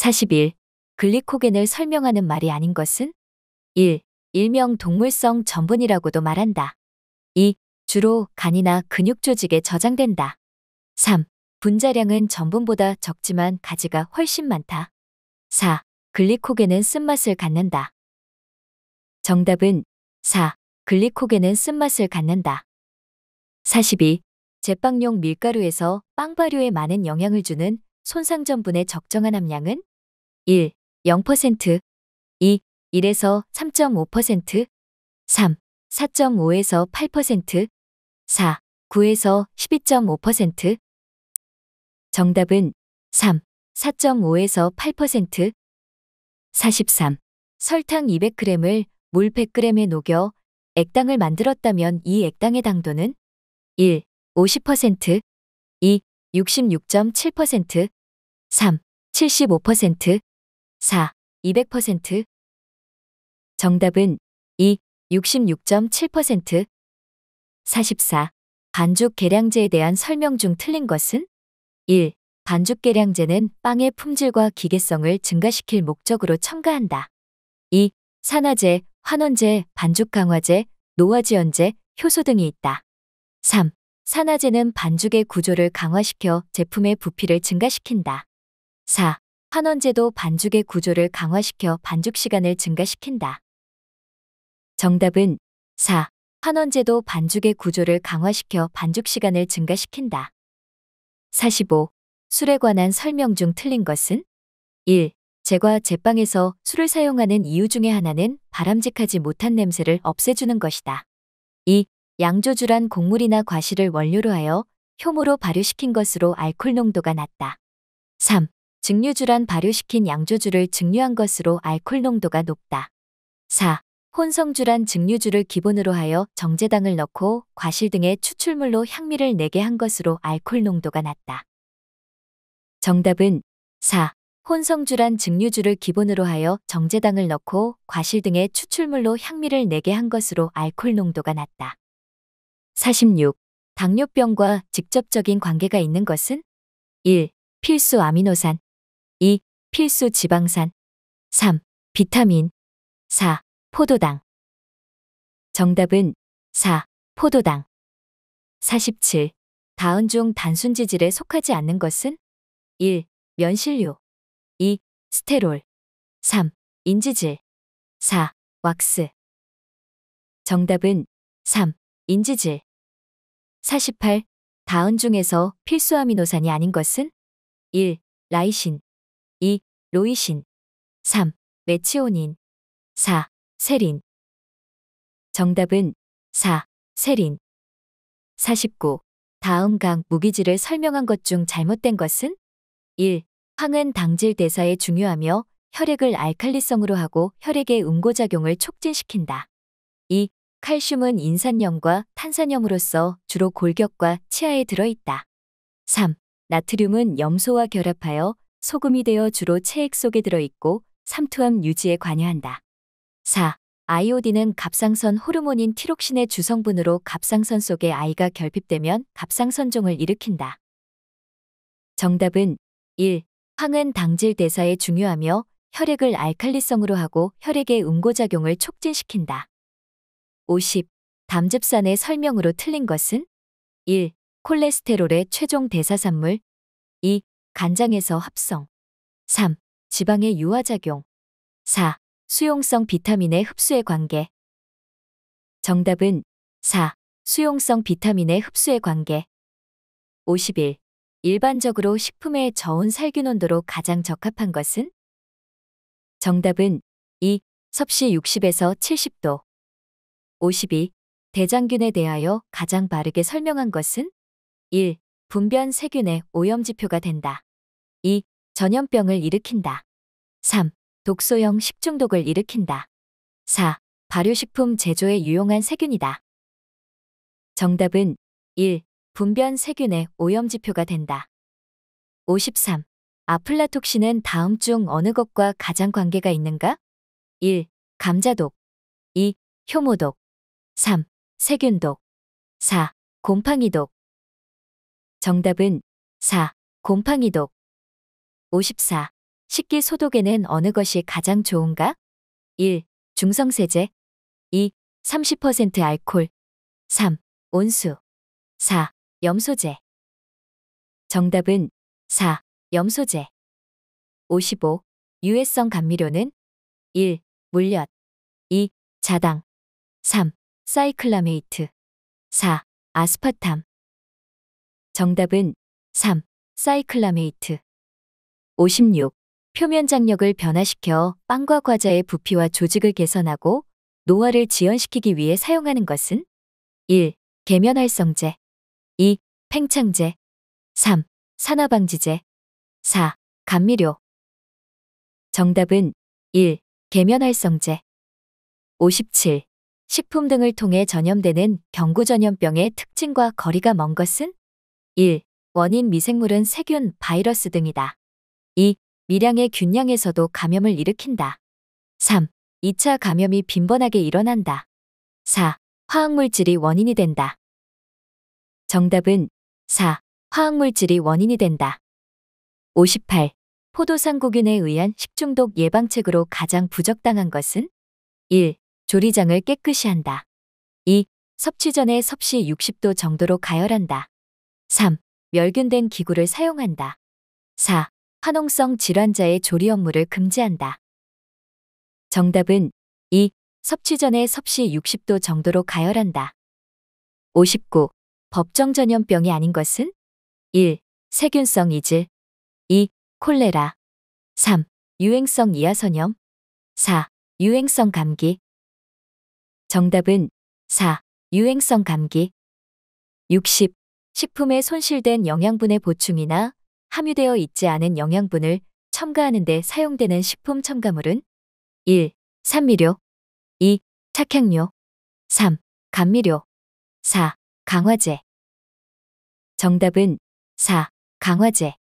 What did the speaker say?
41. 글리코겐을 설명하는 말이 아닌 것은 1. 일명 동물성 전분이라고도 말한다. 2. 주로 간이나 근육 조직에 저장된다. 3. 분자량은 전분보다 적지만 가지가 훨씬 많다. 4. 글리코겐은 쓴맛을 갖는다. 정답은 4. 글리코겐은 쓴맛을 갖는다. 42. 제빵용 밀가루에서 빵 발효에 많은 영향을 주는 손상전분의 적정한 함량은 1. 0%, 2. 1에서 3.5%, 3. 4.5에서 8%, 4. 9에서 12.5%. 정답은 3. 4.5에서 8%. 43. 설탕 200g을 물 100g에 녹여 액당을 만들었다면 이 액당의 당도는 1. 50%, 2. 66.7%, 3. 75%. 4. 200% 정답은 2. 66.7% 44. 반죽 계량제에 대한 설명 중 틀린 것은 1. 반죽 계량제는 빵의 품질과 기계성을 증가시킬 목적으로 첨가한다. 2. 산화제, 환원제, 반죽 강화제, 노화지연제, 효소 등이 있다. 3. 산화제는 반죽의 구조를 강화시켜 제품의 부피를 증가시킨다. 4. 환원제도 반죽의 구조를 강화시켜 반죽 시간을 증가시킨다. 정답은 4. 환원제도 반죽의 구조를 강화시켜 반죽 시간을 증가시킨다. 45. 술에 관한 설명 중 틀린 것은 1. 제과 제빵에서 술을 사용하는 이유 중에 하나는 바람직하지 못한 냄새를 없애주는 것이다. 2. 양조주란 곡물이나 과실을 원료로 하여 효모로 발효시킨 것으로 알콜 농도가 낮다. 3. 증류주란 발효시킨 양조주를 증류한 것으로 알코올 농도가 높다. 4. 혼성주란 증류주를 기본으로 하여 정제당을 넣고 과실 등의 추출물로 향미를 내게 한 것으로 알코올 농도가 낮다. 정답은 4. 혼성주란 증류주를 기본으로 하여 정제당을 넣고 과실 등의 추출물로 향미를 내게 한 것으로 알코올 농도가 낮다. 46. 당뇨병과 직접적인 관계가 있는 것은? 1. 필수 아미노산 2. 필수 지방산 3. 비타민 4. 포도당 정답은 4. 포도당 47. 다은 중 단순 지질에 속하지 않는 것은 1. 면실료 2. 스테롤 3. 인지질 4. 왁스 정답은 3. 인지질 48. 다은 중에서 필수 아미노산이 아닌 것은 1. 라이신 로이신 3. 메치오닌 4. 세린 정답은 4. 세린 49. 다음 강 무기질을 설명한 것 중 잘못된 것은 1. 황은 당질 대사에 중요하며 혈액을 알칼리성으로 하고 혈액의 응고작용을 촉진시킨다. 2. 칼슘은 인산염과 탄산염으로서 주로 골격과 치아에 들어있다. 3. 나트륨은 염소와 결합하여 소금이 되어 주로 체액 속에 들어있고 삼투암 유지에 관여한다. 4. 아이오딘은 갑상선 호르몬인 티록신의 주성분으로 갑상선 속에 아이가 결핍되면 갑상선종을 일으킨다. 정답은 1. 황은 당질 대사에 중요하며 혈액을 알칼리성으로 하고 혈액의 응고작용을 촉진시킨다. 50. 담즙산의 설명으로 틀린 것은 1. 콜레스테롤의 최종 대사산물 2. 간장에서 합성. 3. 지방의 유화작용. 4. 수용성 비타민의 흡수의 관계. 정답은 4. 수용성 비타민의 흡수의 관계. 51. 일반적으로 식품의 저온 살균 온도로 가장 적합한 것은? 정답은 2. 섭씨 60에서 70도. 52. 대장균에 대하여 가장 바르게 설명한 것은? 1. 분변 세균의 오염지표가 된다. 2. 전염병을 일으킨다. 3. 독소형 식중독을 일으킨다. 4. 발효식품 제조에 유용한 세균이다. 정답은 1. 분변 세균의 오염지표가 된다. 53. 아플라톡신은 다음 중 어느 것과 가장 관계가 있는가? 1. 감자독 2. 효모독 3. 세균독 4. 곰팡이독 정답은 4. 곰팡이독 54. 식기 소독에는 어느 것이 가장 좋은가? 1. 중성세제 2. 30% 알콜 3. 온수 4. 염소제 정답은 4. 염소제 55. 유해성 감미료는 1. 물엿 2. 자당 3. 사이클라메이트 4. 아스파탐 정답은 3. 사이클라메이트 56. 표면 장력을 변화시켜 빵과 과자의 부피와 조직을 개선하고 노화를 지연시키기 위해 사용하는 것은 1. 계면활성제 2. 팽창제 3. 산화방지제 4. 감미료 정답은 1. 계면활성제 57. 식품 등을 통해 전염되는 경구전염병의 특징과 거리가 먼 것은 1. 원인 미생물은 세균, 바이러스 등이다. 2. 미량의 균량에서도 감염을 일으킨다. 3. 2차 감염이 빈번하게 일어난다. 4. 화학물질이 원인이 된다. 정답은 4. 화학물질이 원인이 된다. 58. 포도상구균에 의한 식중독 예방책으로 가장 부적당한 것은 1. 조리장을 깨끗이 한다. 2. 섭취 전에 섭씨 60도 정도로 가열한다. 3. 멸균된 기구를 사용한다. 4. 화농성 질환자의 조리 업무를 금지한다. 정답은 2. 섭취 전에 섭씨 60도 정도로 가열한다. 59. 법정 전염병이 아닌 것은? 1. 세균성 이질 2. 콜레라 3. 유행성 이하선염 4. 유행성 감기 정답은 4. 유행성 감기 60. 식품에 손실된 영양분의 보충이나 함유되어 있지 않은 영양분을 첨가하는 데 사용되는 식품 첨가물은 1. 산미료 2. 착향료 3. 감미료 4. 강화제 정답은 4. 강화제